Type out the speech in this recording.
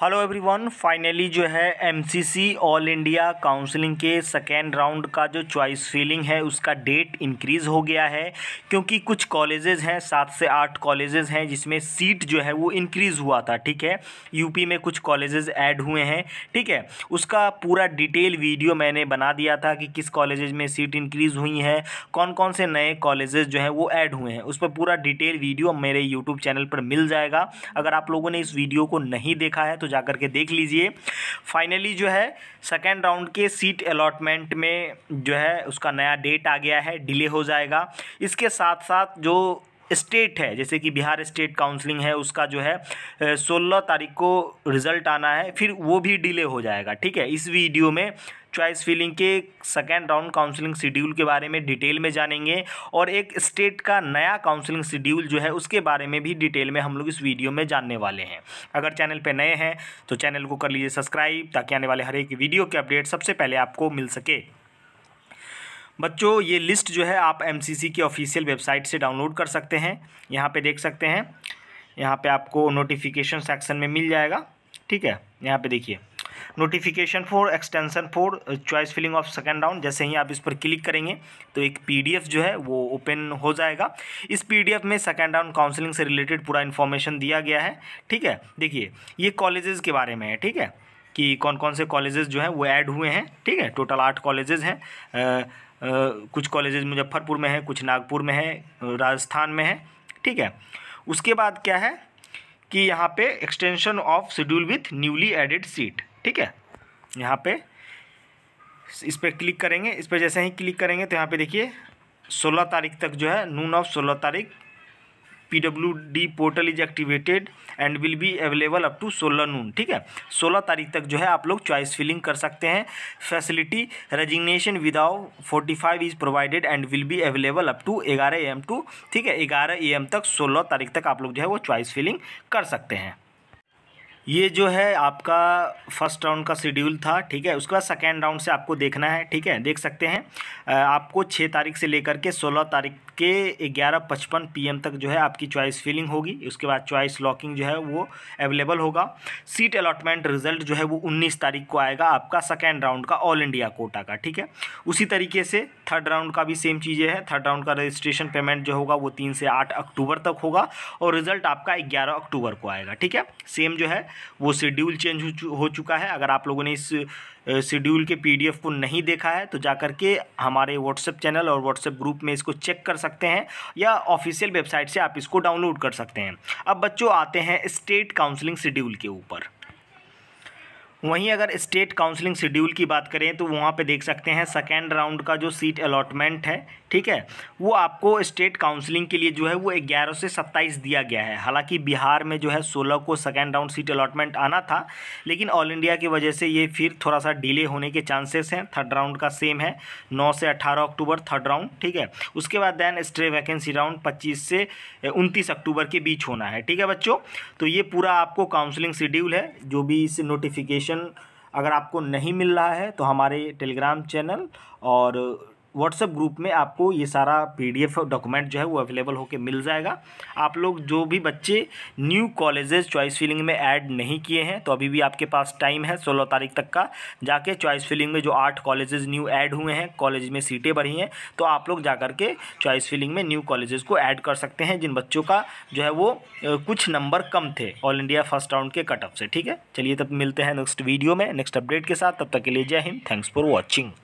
hello everyone finally जो है MCC all India counselling के सेकेंड राउंड का जो चॉइस फीलिंग है उसका डेट इंक्रीज़ हो गया है क्योंकि कुछ कॉलेजेस हैं सात से आठ कॉलेजेस हैं जिसमें सीट जो है वो इंक्रीज़ हुआ था ठीक है यूपी में कुछ कॉलेजेस ऐड हुए हैं ठीक है उसका पूरा डिटेल वीडियो मैंने बना दिया था कि किस कॉलेज में सीट इंक्रीज़ हुई हैं कौन कौन से नए कॉलेजेज़ जो हैं वो ऐड हुए हैं उस पर पूरा डिटेल वीडियो मेरे यूट्यूब चैनल पर मिल जाएगा अगर आप लोगों ने इस वीडियो को नहीं देखा है तो जा के देख लीजिए फाइनली जो है सेकेंड राउंड के सीट अलॉटमेंट में जो है उसका नया डेट आ गया है डिले हो जाएगा इसके साथ साथ जो स्टेट है जैसे कि बिहार स्टेट काउंसलिंग है उसका जो है सोलह तारीख को रिज़ल्ट आना है फिर वो भी डिले हो जाएगा ठीक है इस वीडियो में चॉइस फिलिंग के सेकेंड राउंड काउंसलिंग शेड्यूल के बारे में डिटेल में जानेंगे और एक स्टेट का नया काउंसलिंग शेड्यूल जो है उसके बारे में भी डिटेल में हम लोग इस वीडियो में जानने वाले हैं अगर चैनल पर नए हैं तो चैनल को कर लीजिए सब्सक्राइब ताकि आने वाले हर एक वीडियो के अपडेट सबसे पहले आपको मिल सके बच्चों ये लिस्ट जो है आप सी की ऑफिशियल वेबसाइट से डाउनलोड कर सकते हैं यहाँ पे देख सकते हैं यहाँ पे आपको नोटिफिकेशन सेक्शन में मिल जाएगा ठीक है यहाँ पे देखिए notification for extension for choice filling of second round जैसे ही आप इस पर क्लिक करेंगे तो एक पी जो है वो ओपन हो जाएगा इस पी में सेकेंड राउंड काउंसलिंग से रिलेटेड पूरा इन्फॉर्मेशन दिया गया है ठीक है देखिए ये कॉलेजेस के बारे में है ठीक है कि कौन कौन से कॉलेजेस जो हैं वो ऐड हुए हैं ठीक है टोटल आठ कॉलेजेस हैं कुछ कॉलेजेस मुजफ्फरपुर में हैं कुछ नागपुर में है राजस्थान में है ठीक है उसके बाद क्या है कि यहाँ पे extension of schedule with newly added seat ठीक है यहाँ पे इस पर क्लिक करेंगे इस पर जैसे ही क्लिक करेंगे तो यहाँ पे देखिए सोलह तारीख तक जो है नून ऑफ सोलह तारीख P W D portal is activated and will be available up to सोलह नून ठीक है सोलह तारीख तक जो है आप लोग चॉइस फिलिंग कर सकते हैं facility resignation without forty five is provided and will be available up to ग्यारह ए एम टू ठीक है ग्यारह ए एम तक सोलह तारीख तक आप लोग जो है वो चॉइस फिलिंग कर सकते हैं ये जो है आपका फर्स्ट राउंड का शेड्यूल था ठीक है उसके बाद सेकेंड राउंड से आपको देखना है ठीक है देख सकते हैं आपको छः तारीख से लेकर के सोलह तारीख के ग्यारह पचपन पीएम तक जो है आपकी चॉइस फिलिंग होगी उसके बाद चॉइस लॉकिंग जो है वो अवेलेबल होगा सीट अलॉटमेंट रिजल्ट जो है वो उन्नीस तारीख को आएगा आपका सेकेंड राउंड का ऑल इंडिया कोटा का ठीक है उसी तरीके से थर्ड राउंड का भी सेम चीज़ें है थर्ड राउंड का रजिस्ट्रेशन पेमेंट जो होगा वो तीन से आठ अक्टूबर तक होगा और रिजल्ट आपका ग्यारह अक्टूबर को आएगा ठीक है सेम जो है वो शेड्यूल चेंज हो चुका है अगर आप लोगों ने इस शेड्यूल के पीडीएफ को नहीं देखा है तो जा के हमारे व्हाट्सएप चैनल और व्हाट्सएप ग्रुप में इसको चेक कर सकते हैं या ऑफिशियल वेबसाइट से आप इसको डाउनलोड कर सकते हैं अब बच्चों आते हैं स्टेट काउंसलिंग शेड्यूल के ऊपर वहीं अगर स्टेट काउंसलिंग शेड्यूल की बात करें तो वहाँ पे देख सकते हैं सेकेंड राउंड का जो सीट अलॉटमेंट है ठीक है वो आपको स्टेट काउंसलिंग के लिए जो है वो ग्यारह से सत्ताईस दिया गया है हालांकि बिहार में जो है सोलह को सेकेंड राउंड सीट अलॉटमेंट आना था लेकिन ऑल इंडिया की वजह से ये फिर थोड़ा सा डिले होने के चांसेस हैं थर्ड राउंड का सेम है नौ से अठारह अक्टूबर थर्ड राउंड ठीक है उसके बाद दैन स्ट्रे वैकेंसी राउंड पच्चीस से उनतीस अक्टूबर के बीच होना है ठीक है बच्चों तो ये पूरा आपको काउंसलिंग शेड्यूल है जो भी इस नोटिफिकेशन नोटिफिकेशन अगर आपको नहीं मिल रहा है तो हमारे टेलीग्राम चैनल और व्हाट्सएप ग्रुप में आपको ये सारा पीडीएफ डॉक्यूमेंट जो है वो अवेलेबल होकर मिल जाएगा आप लोग जो भी बच्चे न्यू कॉलेजेस चॉइस फिलिंग में ऐड नहीं किए हैं तो अभी भी आपके पास टाइम है सोलह तारीख तक का जाके चॉइस फिलिंग में जो आठ कॉलेजेस न्यू ऐड हुए हैं कॉलेज में सीटें भरी हैं तो आप लोग जा के चॉइस फिलिंग में न्यू कॉलेजेस को ऐड कर सकते हैं जिन बच्चों का जो है वो कुछ नंबर कम थे ऑल इंडिया फर्स्ट राउंड के कटअप से ठीक है चलिए तब मिलते हैं नेक्स्ट वीडियो में नेक्स्ट अपडेट के साथ तब तक के लिए जय हिंद थैंक्स फॉर वॉचिंग